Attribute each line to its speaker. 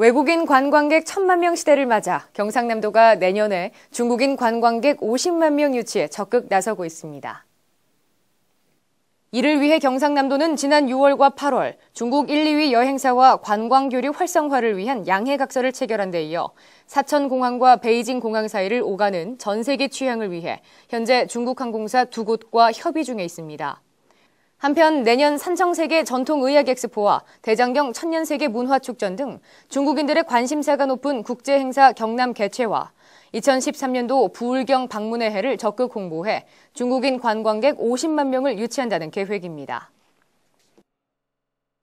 Speaker 1: 외국인 관광객 1 천만 명 시대를 맞아 경상남도가 내년에 중국인 관광객 50만 명 유치에 적극 나서고 있습니다. 이를 위해 경상남도는 지난 6월과 8월 중국 1, 2위 여행사와 관광 교류 활성화를 위한 양해각서를 체결한 데 이어 사천공항과 베이징공항 사이를 오가는 전 세계 취향을 위해 현재 중국항공사 두 곳과 협의 중에 있습니다. 한편 내년 산청세계 전통의학엑스포와 대장경 천년세계 문화축전 등 중국인들의 관심사가 높은 국제행사 경남 개최와 2013년도 부울경 방문의 해를 적극 홍보해 중국인 관광객 50만 명을 유치한다는 계획입니다.